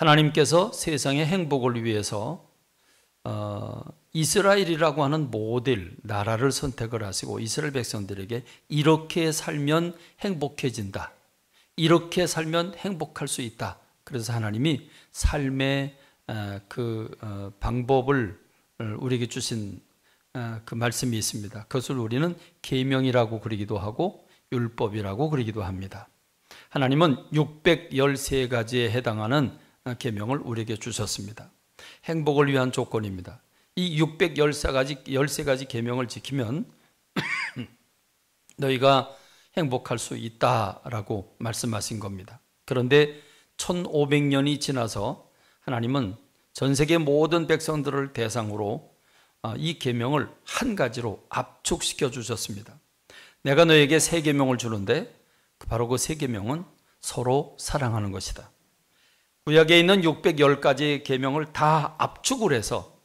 하나님께서 세상의 행복을 위해서 어, 이스라엘이라고 하는 모델 나라를 선택을 하시고 이스라엘 백성들에게 이렇게 살면 행복해진다. 이렇게 살면 행복할 수 있다. 그래서 하나님이 삶의 어, 그 어, 방법을 어, 우리에게 주신 그 말씀이 있습니다. 그것을 우리는 계명이라고 그러기도 하고 율법이라고 그러기도 합니다. 하나님은 613가지에 해당하는 계명을 우리에게 주셨습니다. 행복을 위한 조건입니다. 이 613가지 13가지 계명을 지키면 너희가 행복할 수 있다라고 말씀하신 겁니다. 그런데 1500년이 지나서 하나님은 전 세계 모든 백성들을 대상으로 아, 이 계명을 한 가지로 압축시켜 주셨습니다. 내가 너에게 세 계명을 주는데 그 바로 그 세 계명은 서로 사랑하는 것이다. 구약에 있는 610가지 계명을 다 압축을 해서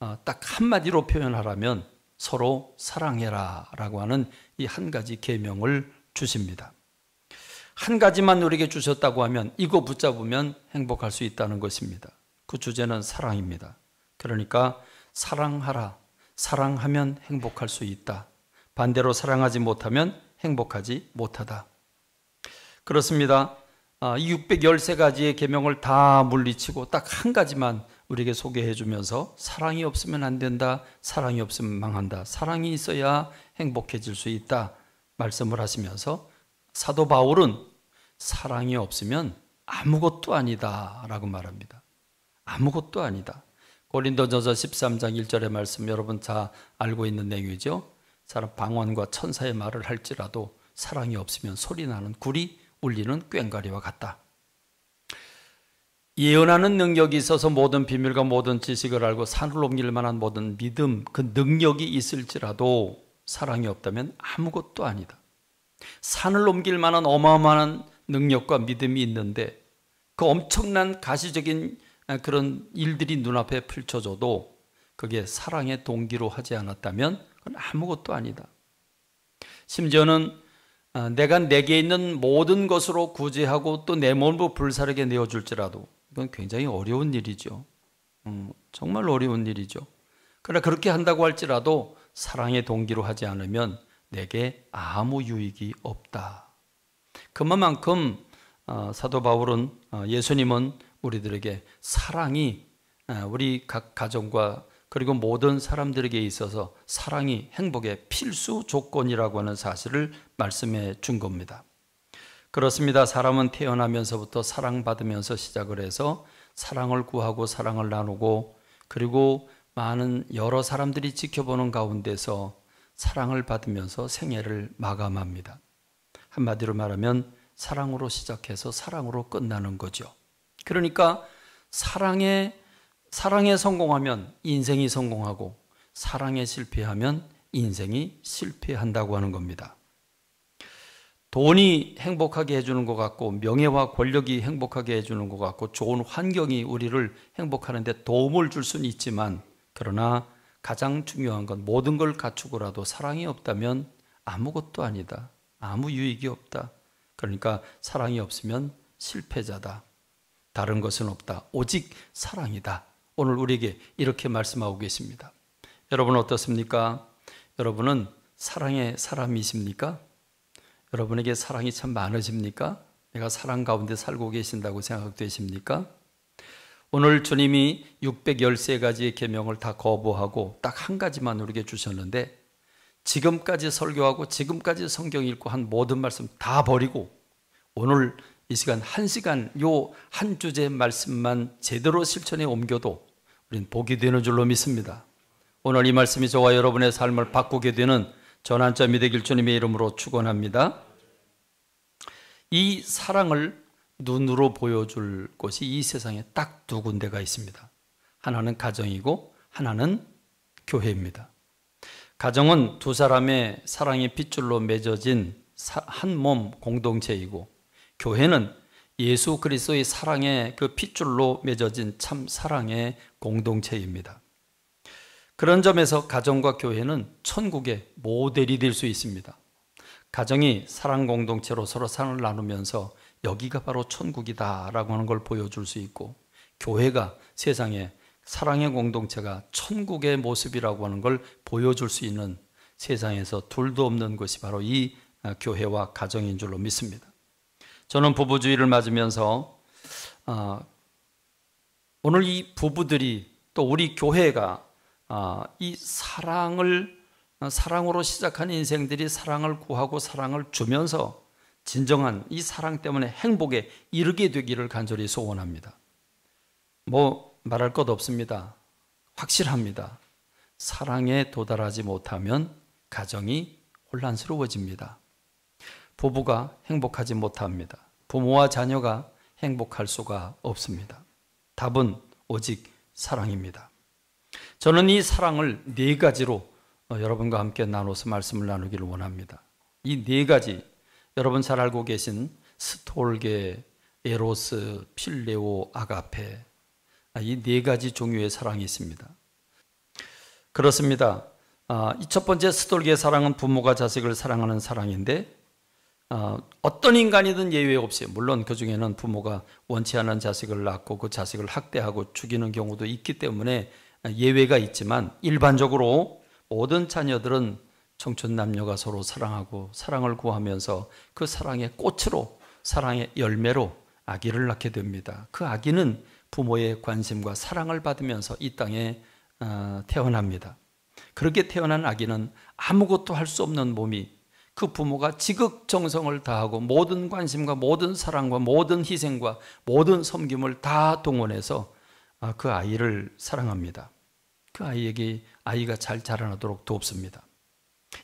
어, 딱 한마디로 표현하라면 서로 사랑해라라고 하는 이 한 가지 계명을 주십니다. 한 가지만 우리에게 주셨다고 하면 이거 붙잡으면 행복할 수 있다는 것입니다. 그 주제는 사랑입니다. 그러니까 사랑하라. 사랑하면 행복할 수 있다. 반대로 사랑하지 못하면 행복하지 못하다. 그렇습니다. 아, 이 613가지의 계명을 다 물리치고 딱 한 가지만 우리에게 소개해 주면서 사랑이 없으면 안 된다. 사랑이 없으면 망한다. 사랑이 있어야 행복해질 수 있다. 말씀을 하시면서 사도 바울은 사랑이 없으면 아무것도 아니다라고 말합니다. 아무것도 아니다. 고린도전서 13장 1절의 말씀 여러분 다 알고 있는 내용이죠. 사람 방언과 천사의 말을 할지라도 사랑이 없으면 소리 나는 구리 울리는 꽹과리와 같다. 예언하는 능력이 있어서 모든 비밀과 모든 지식을 알고 산을 옮길 만한 모든 믿음, 그 능력이 있을지라도 사랑이 없다면 아무것도 아니다. 산을 옮길 만한 어마어마한 능력과 믿음이 있는데 그 엄청난 가시적인 아, 그런 일들이 눈앞에 펼쳐져도 그게 사랑의 동기로 하지 않았다면 그건 아무것도 아니다. 심지어는 어, 내가 내게 있는 모든 것으로 구제하고 또 내 몸도 불사르게 내어줄지라도 이건 굉장히 어려운 일이죠. 음, 정말 어려운 일이죠. 그러나 그렇게 한다고 할지라도 사랑의 동기로 하지 않으면 내게 아무 유익이 없다. 그만큼 어, 사도 바울은 어, 예수님은 우리들에게 사랑이 우리 각 가정과 그리고 모든 사람들에게 있어서 사랑이 행복의 필수 조건이라고 하는 사실을 말씀해 준 겁니다. 그렇습니다. 사람은 태어나면서부터 사랑받으면서 시작을 해서 사랑을 구하고 사랑을 나누고 그리고 많은 여러 사람들이 지켜보는 가운데서 사랑을 받으면서 생애를 마감합니다. 한마디로 말하면 사랑으로 시작해서 사랑으로 끝나는 거죠. 그러니까 사랑의 사랑에 성공하면 인생이 성공하고 사랑에 실패하면 인생이 실패한다고 하는 겁니다. 돈이 행복하게 해주는 것 같고 명예와 권력이 행복하게 해주는 것 같고 좋은 환경이 우리를 행복하는데 도움을 줄 수는 있지만 그러나 가장 중요한 건 모든 걸 갖추고라도 사랑이 없다면 아무것도 아니다. 아무 유익이 없다. 그러니까 사랑이 없으면 실패자다. 다른 것은 없다. 오직 사랑이다. 오늘 우리에게 이렇게 말씀하고 계십니다. 여러분 어떻습니까? 여러분은 사랑의 사람이십니까? 여러분에게 사랑이 참 많으십니까? 내가 사랑 가운데 살고 계신다고 생각되십니까? 오늘 주님이 613가지의 계명을 다 거부하고 딱 한 가지만 우리에게 주셨는데 지금까지 설교하고 지금까지 성경 읽고 한 모든 말씀 다 버리고 오늘 이 시간 한 시간 요 한 주제 말씀만 제대로 실천에 옮겨도 우린 복이 되는 줄로 믿습니다. 오늘 이 말씀이 저와 여러분의 삶을 바꾸게 되는 전환점이 되길 주님의 이름으로 축원합니다. 이 사랑을 눈으로 보여줄 곳이 이 세상에 딱 두 군데가 있습니다. 하나는 가정이고 하나는 교회입니다. 가정은 두 사람의 사랑의 핏줄로 맺어진 한 몸 공동체이고 교회는 예수 그리스도의 사랑의 그 핏줄로 맺어진 참 사랑의 공동체입니다. 그런 점에서 가정과 교회는 천국의 모델이 될 수 있습니다. 가정이 사랑 공동체로 서로 사랑을 나누면서 여기가 바로 천국이다라고 하는 걸 보여줄 수 있고 교회가 세상에 사랑의 공동체가 천국의 모습이라고 하는 걸 보여줄 수 있는 세상에서 둘도 없는 것이 바로 이 교회와 가정인 줄로 믿습니다. 저는 부부주의를 맞으면서 어, 오늘 이 부부들이 또 우리 교회가 어, 이 사랑을 어, 사랑으로 시작한 인생들이 사랑을 구하고 사랑을 주면서 진정한 이 사랑 때문에 행복에 이르게 되기를 간절히 소원합니다. 뭐 말할 것 없습니다. 확실합니다. 사랑에 도달하지 못하면 가정이 혼란스러워집니다. 부부가 행복하지 못합니다. 부모와 자녀가 행복할 수가 없습니다. 답은 오직 사랑입니다. 저는 이 사랑을 네 가지로 어, 여러분과 함께 나눠서 말씀을 나누기를 원합니다. 이 네 가지 여러분 잘 알고 계신 스톨게, 에로스, 필레오, 아가페 아, 이네 가지 종류의 사랑이 있습니다. 그렇습니다. 아, 이첫 번째 스톨게 사랑은 부모가 자식을 사랑하는 사랑인데 어, 어떤 인간이든 예외 없이 물론 그 중에는 부모가 원치 않은 자식을 낳고 그 자식을 학대하고 죽이는 경우도 있기 때문에 예외가 있지만 일반적으로 모든 자녀들은 청춘 남녀가 서로 사랑하고 사랑을 구하면서 그 사랑의 꽃으로 사랑의 열매로 아기를 낳게 됩니다. 그 아기는 부모의 관심과 사랑을 받으면서 이 땅에 어, 태어납니다. 그렇게 태어난 아기는 아무것도 할 수 없는 몸이 그 부모가 지극정성을 다하고 모든 관심과 모든 사랑과 모든 희생과 모든 섬김을 다 동원해서 아, 그 아이를 사랑합니다. 그 아이에게 아이가 잘 자라나도록 돕습니다.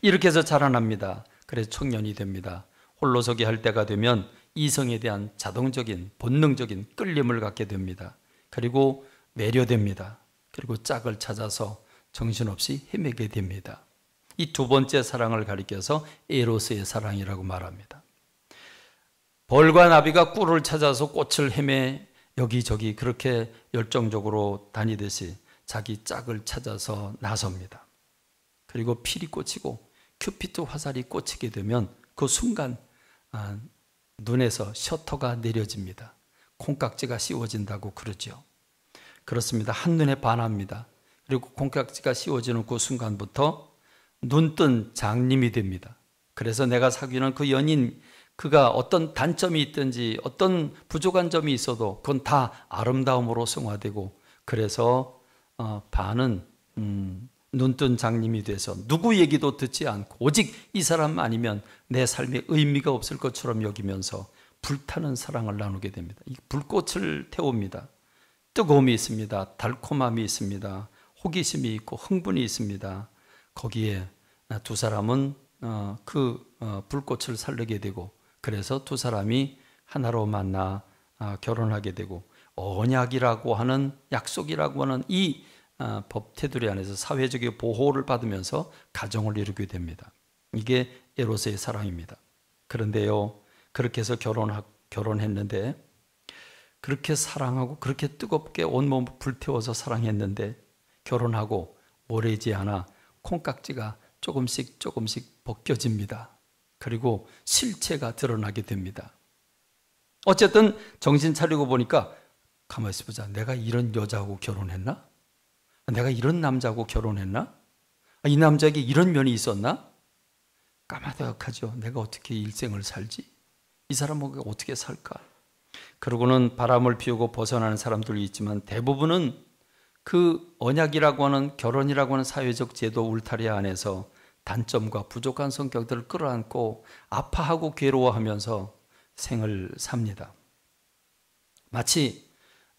이렇게 해서 자라납니다. 그래서 청년이 됩니다. 홀로서기 할 때가 되면 이성에 대한 자동적인 본능적인 끌림을 갖게 됩니다. 그리고 매료됩니다. 그리고 짝을 찾아서 정신없이 헤매게 됩니다. 이두 번째 사랑을 가리켜서 에로스의 사랑이라고 말합니다. 벌과 나비가 꿀을 찾아서 꽃을 헤매 여기저기 그렇게 열정적으로 다니듯이 자기 짝을 찾아서 나섭니다. 그리고 필이 꽂히고 큐피트 화살이 꽂히게 되면 그 순간 아, 눈에서 셔터가 내려집니다. 콩깍지가 씌워진다고 그러죠. 그렇습니다. 한눈에 반합니다. 그리고 콩깍지가 씌워지는 그 순간부터 눈뜬 장님이 됩니다. 그래서 내가 사귀는 그 연인 그가 어떤 단점이 있든지 어떤 부족한 점이 있어도 그건 다 아름다움으로 승화되고 그래서 어, 반은 음, 눈뜬 장님이 돼서 누구 얘기도 듣지 않고 오직 이 사람 아니면 내 삶에 의미가 없을 것처럼 여기면서 불타는 사랑을 나누게 됩니다. 이 불꽃을 태웁니다. 뜨거움이 있습니다. 달콤함이 있습니다. 호기심이 있고 흥분이 있습니다. 거기에 두 사람은 어, 그 어, 불꽃을 살리게 되고 그래서 두 사람이 하나로 만나 아, 결혼하게 되고 언약이라고 하는 약속이라고 하는 이법 어, 테두리 안에서 사회적인 보호를 받으면서 가정을 이루게 됩니다. 이게 에로스의 사랑입니다. 그런데요, 그렇게 해서 결혼 결혼했는데 그렇게 사랑하고 그렇게 뜨겁게 온몸 불태워서 사랑했는데 결혼하고 오래지 않아 콩깍지가 조금씩 조금씩 벗겨집니다. 그리고 실체가 드러나게 됩니다. 어쨌든 정신 차리고 보니까 가만히 있어 보자. 내가 이런 여자하고 결혼했나? 내가 이런 남자하고 결혼했나? 아, 이 남자에게 이런 면이 있었나? 까마득하죠. 내가 어떻게 일생을 살지? 이 사람하고 어떻게 살까? 그러고는 바람을 피우고 벗어나는 사람들이 있지만 대부분은 그 언약이라고 하는 결혼이라고 하는 사회적 제도 울타리 안에서 단점과 부족한 성격들을 끌어안고 아파하고 괴로워하면서 생을 삽니다. 마치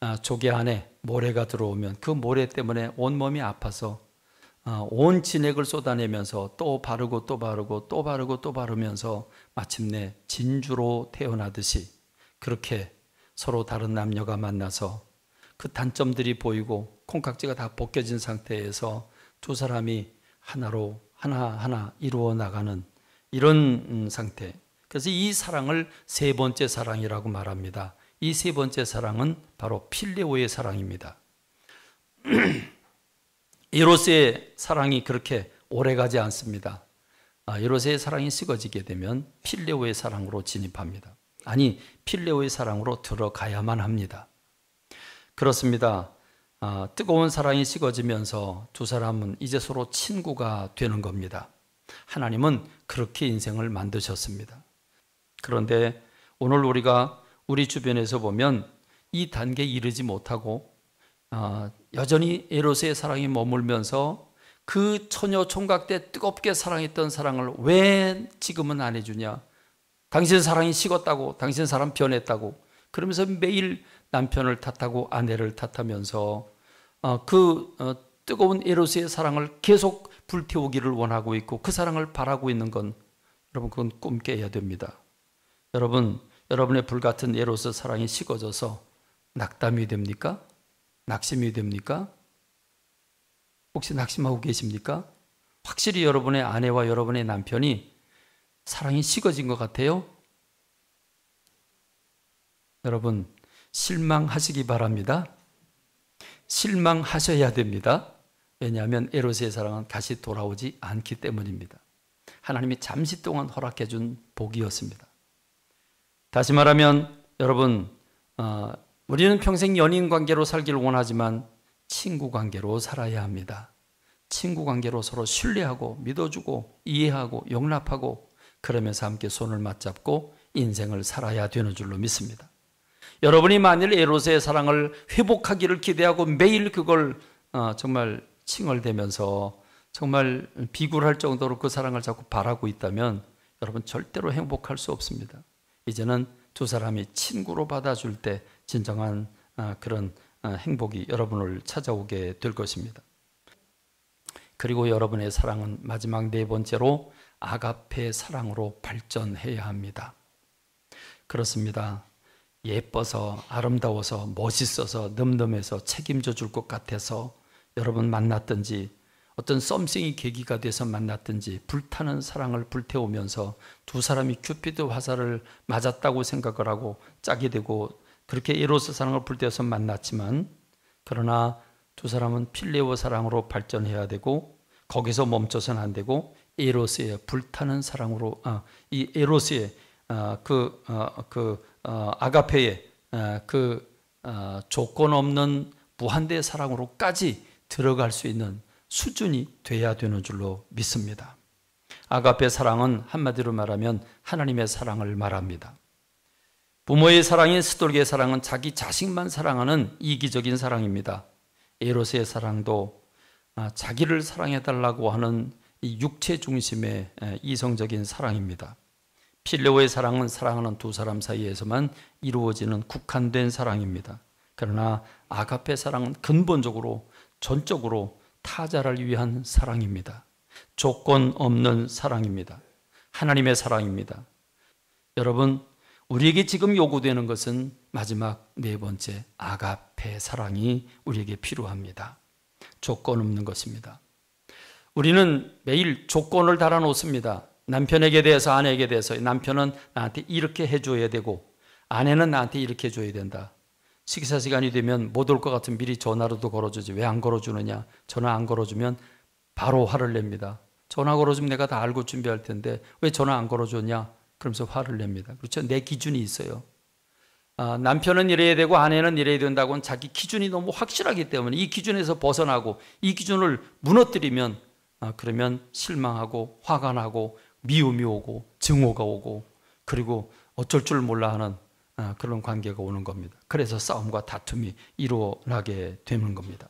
아, 조개 안에 모래가 들어오면 그 모래 때문에 온몸이 아파서 아, 온 진액을 쏟아내면서 또 바르고 또 바르고 또 바르고 또 바르면서 마침내 진주로 태어나듯이 그렇게 서로 다른 남녀가 만나서 그 단점들이 보이고 콩깍지가 다 벗겨진 상태에서 두 사람이 하나로 하나하나 이루어 나가는 이런 음, 상태. 그래서 이 사랑을 세 번째 사랑이라고 말합니다. 이 세 번째 사랑은 바로 필레오의 사랑입니다. 이로스의 사랑이 그렇게 오래가지 않습니다. 아, 이로스의 사랑이 식어지게 되면 필레오의 사랑으로 진입합니다. 아니 필레오의 사랑으로 들어가야만 합니다. 그렇습니다. 아, 뜨거운 사랑이 식어지면서 두 사람은 이제 서로 친구가 되는 겁니다. 하나님은 그렇게 인생을 만드셨습니다. 그런데 오늘 우리가 우리 주변에서 보면 이 단계에 이르지 못하고 아, 여전히 에로스의 사랑이 머물면서 그 처녀 총각 때 뜨겁게 사랑했던 사랑을 왜 지금은 안 해주냐? 당신 사랑이 식었다고, 당신 사랑 변했다고. 그러면서 매일 남편을 탓하고 아내를 탓하면서 어, 그 어, 뜨거운 에로스의 사랑을 계속 불태우기를 원하고 있고 그 사랑을 바라고 있는 건 여러분 그건 꿈 깨야 됩니다. 여러분 여러분의 불같은 에로스 사랑이 식어져서 낙담이 됩니까? 낙심이 됩니까? 혹시 낙심하고 계십니까? 확실히 여러분의 아내와 여러분의 남편이 사랑이 식어진 것 같아요? 여러분 실망하시기 바랍니다. 실망하셔야 됩니다. 왜냐하면 에로스의 사랑은 다시 돌아오지 않기 때문입니다. 하나님이 잠시 동안 허락해 준 복이었습니다. 다시 말하면 여러분 어, 우리는 평생 연인 관계로 살기를 원하지만 친구 관계로 살아야 합니다. 친구 관계로 서로 신뢰하고 믿어주고 이해하고 용납하고 그러면서 함께 손을 맞잡고 인생을 살아야 되는 줄로 믿습니다. 여러분이 만일 에로스의 사랑을 회복하기를 기대하고 매일 그걸 어, 정말 칭얼대면서 정말 비굴할 정도로 그 사랑을 자꾸 바라고 있다면 여러분 절대로 행복할 수 없습니다. 이제는 두 사람이 친구로 받아줄 때 진정한 아, 그런 아, 행복이 여러분을 찾아오게 될 것입니다. 그리고 여러분의 사랑은 마지막 네 번째로 아가페 사랑으로 발전해야 합니다. 그렇습니다. 예뻐서 아름다워서 멋있어서 넘넘해서 책임져 줄 것 같아서 여러분 만났든지 어떤 썸씽이 계기가 돼서 만났든지 불타는 사랑을 불태우면서 두 사람이 큐피드 화살을 맞았다고 생각을 하고 짝이 되고 그렇게 에로스 사랑을 불태워서 만났지만 그러나 두 사람은 필레오 사랑으로 발전해야 되고 거기서 멈춰서는 안 되고 에로스의 불타는 사랑으로 아, 이 에로스의 아, 그 아, 그 어, 아가페의 어, 그 어, 조건 없는 무한대의 사랑으로까지 들어갈 수 있는 수준이 돼야 되는 줄로 믿습니다. 아가페 사랑은 한마디로 말하면 하나님의 사랑을 말합니다. 부모의 사랑인 스돌기의 사랑은 자기 자식만 사랑하는 이기적인 사랑입니다. 에로스의 사랑도 자기를 사랑해달라고 하는 육체 중심의 이성적인 사랑입니다. 필레오의 사랑은 사랑하는 두 사람 사이에서만 이루어지는 국한된 사랑입니다. 그러나 아가페 사랑은 근본적으로 전적으로 타자를 위한 사랑입니다. 조건 없는 사랑입니다. 하나님의 사랑입니다. 여러분, 우리에게 지금 요구되는 것은 마지막 네 번째 아가페 사랑이 우리에게 필요합니다. 조건 없는 것입니다. 우리는 매일 조건을 달아놓습니다. 남편에게 대해서 아내에게 대해서 남편은 나한테 이렇게 해줘야 되고 아내는 나한테 이렇게 해줘야 된다. 식사 시간이 되면 못 올 것 같으면 미리 전화로도 걸어주지 왜 안 걸어주느냐 전화 안 걸어주면 바로 화를 냅니다. 전화 걸어주면 내가 다 알고 준비할 텐데 왜 전화 안걸어주냐 그러면서 화를 냅니다. 그렇죠? 내 기준이 있어요. 아, 남편은 이래야 되고 아내는 이래야 된다고는 자기 기준이 너무 확실하기 때문에 이 기준에서 벗어나고 이 기준을 무너뜨리면 아, 그러면 실망하고 화가 나고 미움이 오고 증오가 오고 그리고 어쩔 줄 몰라 하는 아, 그런 관계가 오는 겁니다. 그래서 싸움과 다툼이 일어나게 되는 겁니다.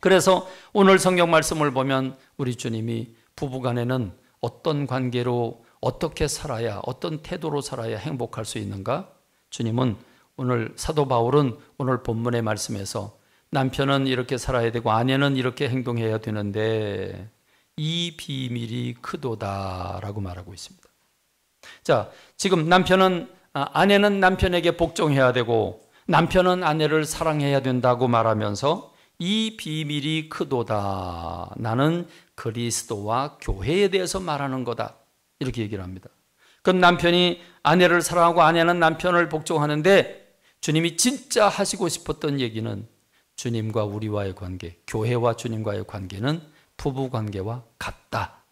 그래서 오늘 성경 말씀을 보면 우리 주님이 부부간에는 어떤 관계로 어떻게 살아야 어떤 태도로 살아야 행복할 수 있는가? 주님은 오늘 사도 바울은 오늘 본문의 말씀에서 남편은 이렇게 살아야 되고 아내는 이렇게 행동해야 되는데 이 비밀이 크도다라고 말하고 있습니다. 자, 지금 남편은 아, 아내는 남편에게 복종해야 되고 남편은 아내를 사랑해야 된다고 말하면서 이 비밀이 크도다. 나는 그리스도와 교회에 대해서 말하는 거다. 이렇게 얘기를 합니다. 그 남편이 아내를 사랑하고 아내는 남편을 복종하는데 주님이 진짜 하시고 싶었던 얘기는 주님과 우리와의 관계, 교회와 주님과의 관계는 부부 관계와 같다.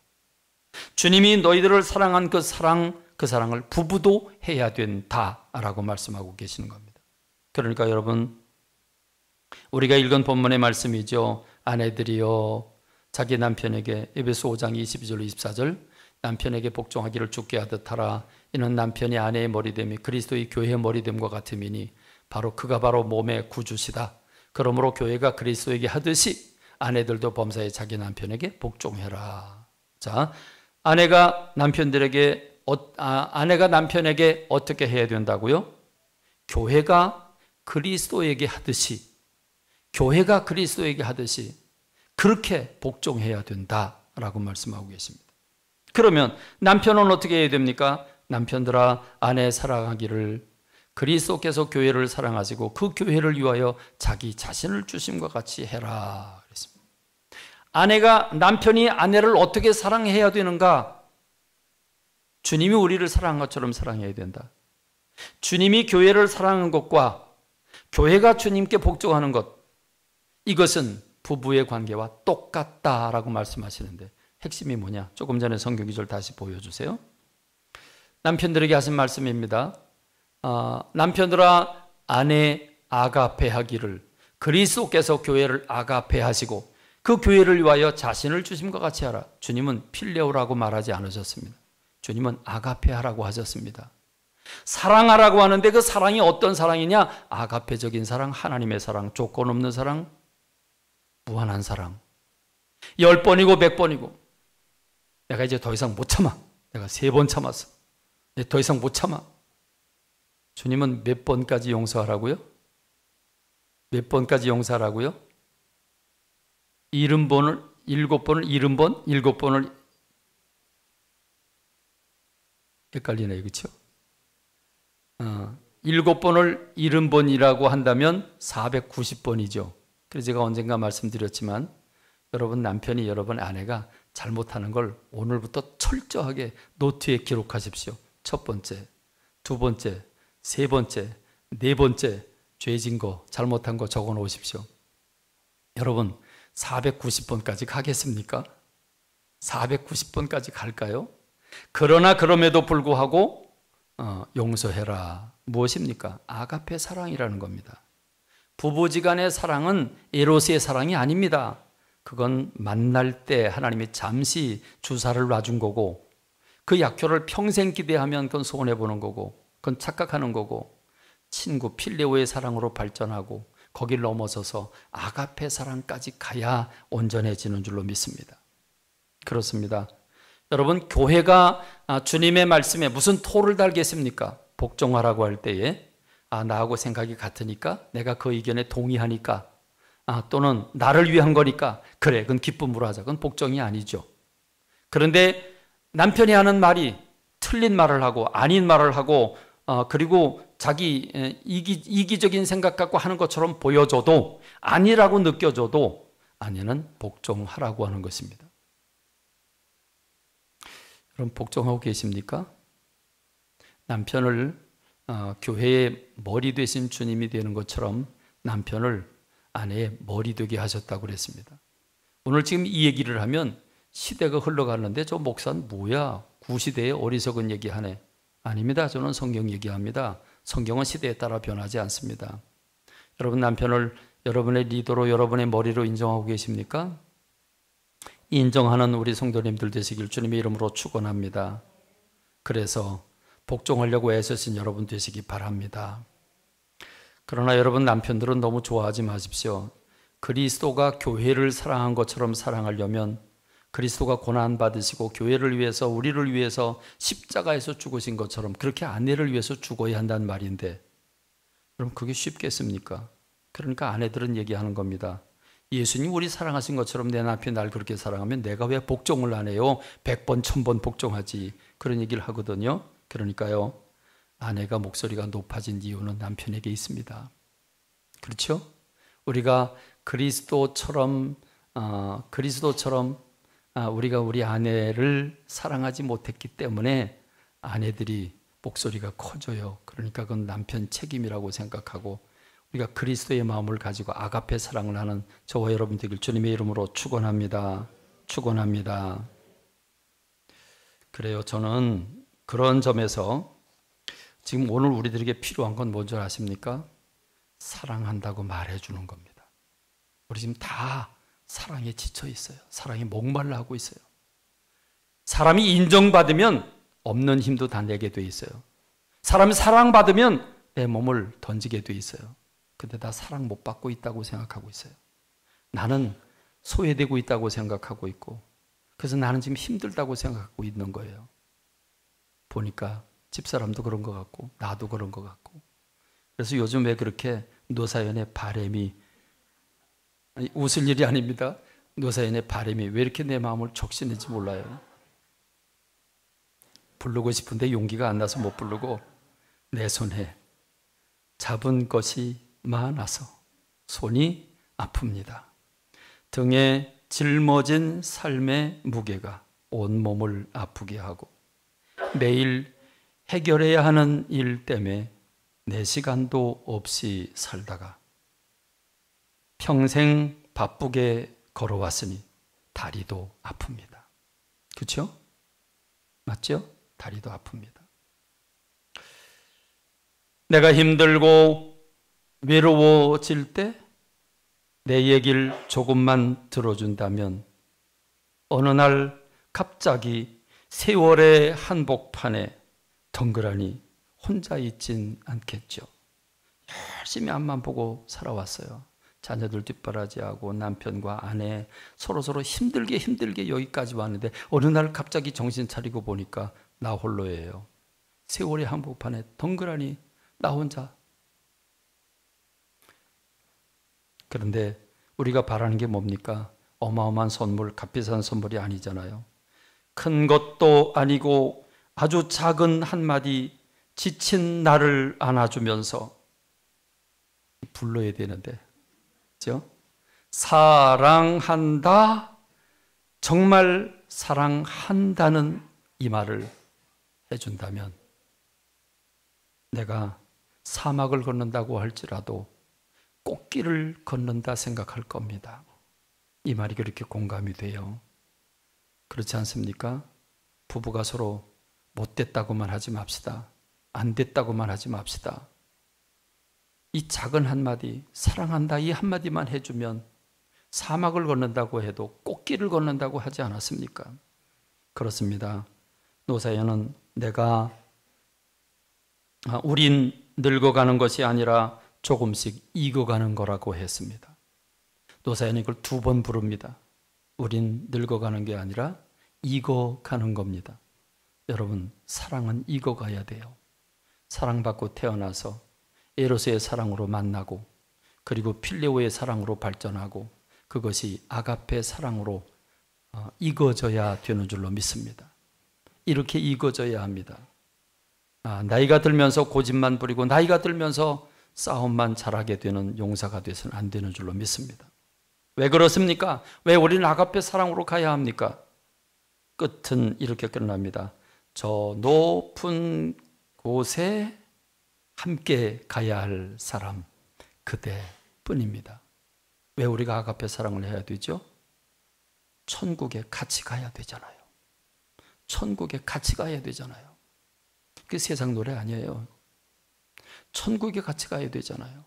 주님이 너희들을 사랑한 그 사랑, 그 사랑을 부부도 해야 된다라고 말씀하고 계시는 겁니다. 그러니까 여러분, 우리가 읽은 본문의 말씀이죠. 아내들이여, 자기 남편에게 에베소 5장 22절 24절 남편에게 복종하기를 죽게 하듯 하라. 이는 남편이 아내의 머리됨이 그리스도의 교회의 머리됨과 같음이니 바로 그가 바로 몸의 구주시다. 그러므로 교회가 그리스도에게 하듯이 아내들도 범사에 자기 남편에게 복종해라. 자, 아내가 남편들에게 어, 아, 아내가 남편에게 어떻게 해야 된다고요? 교회가 그리스도에게 하듯이 교회가 그리스도에게 하듯이 그렇게 복종해야 된다라고 말씀하고 계십니다. 그러면 남편은 어떻게 해야 됩니까? 남편들아 아내 사랑하기를 그리스도께서 교회를 사랑하시고 그 교회를 위하여 자기 자신을 주심과 같이 해라. 아내가 남편이 아내를 어떻게 사랑해야 되는가? 주님이 우리를 사랑한 것처럼 사랑해야 된다. 주님이 교회를 사랑하는 것과 교회가 주님께 복종하는 것 이것은 부부의 관계와 똑같다라고 말씀하시는데 핵심이 뭐냐? 조금 전에 성경 기절 다시 보여주세요. 남편들에게 하신 말씀입니다. 아, 남편들아 아내 아가페하기를 그리스도께서 교회를 아가페하시고 그 교회를 위하여 자신을 주심과 같이 하라. 주님은 필레오라고 말하지 않으셨습니다. 주님은 아가페 하라고 하셨습니다. 사랑하라고 하는데 그 사랑이 어떤 사랑이냐? 아가페적인 사랑, 하나님의 사랑, 조건 없는 사랑, 무한한 사랑. 열 번이고 백 번이고. 내가 이제 더 이상 못 참아. 내가 세 번 참았어. 더 이상 못 참아. 주님은 몇 번까지 용서하라고요? 몇 번까지 용서하라고요? 일흔 번을 일곱 번을 일흔 번 일곱 번을 헷갈리네요, 그렇죠? 어, 아, 일곱 번을 일흔 번이라고 한다면 490번이죠. 그래서 제가 언젠가 말씀드렸지만 여러분 남편이 여러분 아내가 잘못하는 걸 오늘부터 철저하게 노트에 기록하십시오. 첫 번째, 두 번째, 세 번째, 네 번째 죄진 거, 잘못한 거 적어 놓으십시오. 여러분, 490번까지 가겠습니까? 490번까지 갈까요? 그러나 그럼에도 불구하고 어, 용서해라. 무엇입니까? 아가페 사랑이라는 겁니다. 부부지간의 사랑은 에로스의 사랑이 아닙니다. 그건 만날 때 하나님이 잠시 주사를 놔준 거고 그 약효를 평생 기대하면 그건 손해보는 거고 그건 착각하는 거고 친구 필레오의 사랑으로 발전하고 거길 넘어서서 아가페 사랑까지 가야 온전해지는 줄로 믿습니다. 그렇습니다. 여러분 교회가 아, 주님의 말씀에 무슨 토를 달겠습니까? 복종하라고 할 때에 아 나하고 생각이 같으니까 내가 그 의견에 동의하니까 아 또는 나를 위한 거니까 그래 그건 기쁨으로 하자 그건 복종이 아니죠. 그런데 남편이 하는 말이 틀린 말을 하고 아닌 말을 하고 어, 그리고 자기 이기, 이기적인 생각 갖고 하는 것처럼 보여줘도 아니라고 느껴져도 아니는 복종하라고 하는 것입니다. 여러분 복종하고 계십니까? 남편을 어, 교회의 머리 되신 주님이 되는 것처럼 남편을 아내의 머리 되게 하셨다고 그랬습니다. 오늘 지금 이 얘기를 하면 시대가 흘러가는데 저 목사는 뭐야? 구시대의 어리석은 얘기하네. 아닙니다. 저는 성경 얘기합니다. 성경은 시대에 따라 변하지 않습니다. 여러분 남편을 여러분의 리더로 여러분의 머리로 인정하고 계십니까? 인정하는 우리 성도님들 되시길 주님의 이름으로 축원합니다. 그래서 복종하려고 애쓰신 여러분 되시기 바랍니다. 그러나 여러분 남편들은 너무 좋아하지 마십시오. 그리스도가 교회를 사랑한 것처럼 사랑하려면 그리스도가 고난 받으시고 교회를 위해서 우리를 위해서 십자가에서 죽으신 것처럼 그렇게 아내를 위해서 죽어야 한다는 말인데 그럼 그게 쉽겠습니까? 그러니까 아내들은 얘기하는 겁니다. 예수님 우리 사랑하신 것처럼 내 남편이 날 그렇게 사랑하면 내가 왜 복종을 안 해요? 백 번 천 번 복종하지. 그런 얘기를 하거든요. 그러니까요. 아내가 목소리가 높아진 이유는 남편에게 있습니다. 그렇죠? 우리가 그리스도처럼 어, 그리스도처럼 아, 우리가 우리 아내를 사랑하지 못했기 때문에 아내들이 목소리가 커져요. 그러니까 그건 남편 책임이라고 생각하고 우리가 그리스도의 마음을 가지고 아가페 사랑을 하는 저와 여러분 들길 주님의 이름으로 축원합니다. 축원합니다. 그래요. 저는 그런 점에서 지금 오늘 우리들에게 필요한 건 뭔 줄 아십니까? 사랑한다고 말해 주는 겁니다. 우리 지금 다 사랑에 지쳐 있어요. 사랑에 목말라 하고 있어요. 사람이 인정받으면 없는 힘도 다 내게 돼 있어요. 사람이 사랑받으면 내 몸을 던지게 돼 있어요. 근데 나 사랑 못 받고 있다고 생각하고 있어요. 나는 소외되고 있다고 생각하고 있고, 그래서 나는 지금 힘들다고 생각하고 있는 거예요. 보니까 집사람도 그런 것 같고, 나도 그런 것 같고. 그래서 요즘 왜 그렇게 노사연의 바램이 아니, 웃을 일이 아닙니다. 노사연의 바람이 왜 이렇게 내 마음을 적신는지 몰라요. 부르고 싶은데 용기가 안 나서 못 부르고 내 손에 잡은 것이 많아서 손이 아픕니다. 등에 짊어진 삶의 무게가 온몸을 아프게 하고 매일 해결해야 하는 일 때문에 내 시간도 없이 살다가 평생 바쁘게 걸어왔으니 다리도 아픕니다. 그렇죠? 맞죠? 다리도 아픕니다. 내가 힘들고 외로워질 때 내 얘기를 조금만 들어준다면 어느 날 갑자기 세월의 한복판에 덩그라니 혼자 있진 않겠죠. 열심히 앞만 보고 살아왔어요. 자녀들 뒷바라지하고 남편과 아내 서로 서로 힘들게 힘들게 여기까지 왔는데 어느 날 갑자기 정신 차리고 보니까 나 홀로예요. 세월의 한복판에 덩그라니 나 혼자. 그런데 우리가 바라는 게 뭡니까? 어마어마한 선물, 값비싼 선물이 아니잖아요. 큰 것도 아니고 아주 작은 한마디 지친 나를 안아주면서 불러야 되는데 그죠? 사랑한다. 정말 사랑한다는 이 말을 해준다면 내가 사막을 걷는다고 할지라도 꽃길을 걷는다 생각할 겁니다. 이 말이 그렇게 공감이 돼요. 그렇지 않습니까? 부부가 서로 못됐다고만 하지 맙시다. 안 됐다고만 하지 맙시다. 이 작은 한마디, 사랑한다 이 한마디만 해주면 사막을 걷는다고 해도 꽃길을 걷는다고 하지 않았습니까? 그렇습니다. 노사연은 내가 아, 우린 늙어가는 것이 아니라 조금씩 익어가는 거라고 했습니다. 노사연이 이걸 두 번 부릅니다. 우린 늙어가는 게 아니라 익어가는 겁니다. 여러분, 사랑은 익어가야 돼요. 사랑받고 태어나서 에로스의 사랑으로 만나고 그리고 필레오의 사랑으로 발전하고 그것이 아가페 사랑으로 익어져야 되는 줄로 믿습니다. 이렇게 익어져야 합니다. 아, 나이가 들면서 고집만 부리고 나이가 들면서 싸움만 잘하게 되는 용사가 돼서는 안 되는 줄로 믿습니다. 왜 그렇습니까? 왜 우리는 아가페 사랑으로 가야 합니까? 끝은 이렇게 끝납니다. 저 높은 곳에 함께 가야 할 사람 그대뿐입니다. 왜 우리가 아가페 사랑을 해야 되죠? 천국에 같이 가야 되잖아요. 천국에 같이 가야 되잖아요. 그 세상 노래 아니에요. 천국에 같이 가야 되잖아요.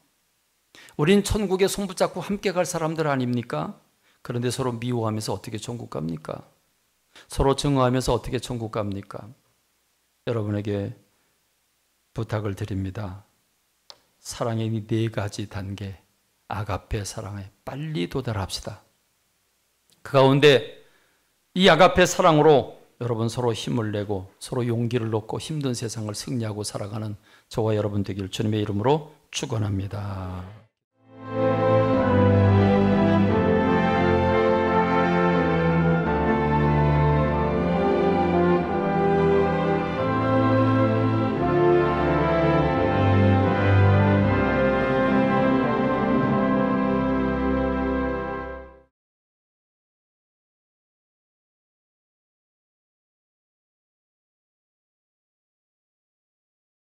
우린 천국에 손붙잡고 함께 갈 사람들 아닙니까? 그런데 서로 미워하면서 어떻게 천국 갑니까? 서로 증오하면서 어떻게 천국 갑니까? 여러분에게 부탁을 드립니다. 사랑의 네 가지 단계, 아가페 사랑에 빨리 도달합시다. 그 가운데 이 아가페 사랑으로 여러분 서로 힘을 내고 서로 용기를 놓고 힘든 세상을 승리하고 살아가는 저와 여러분 되길 주님의 이름으로 축원합니다.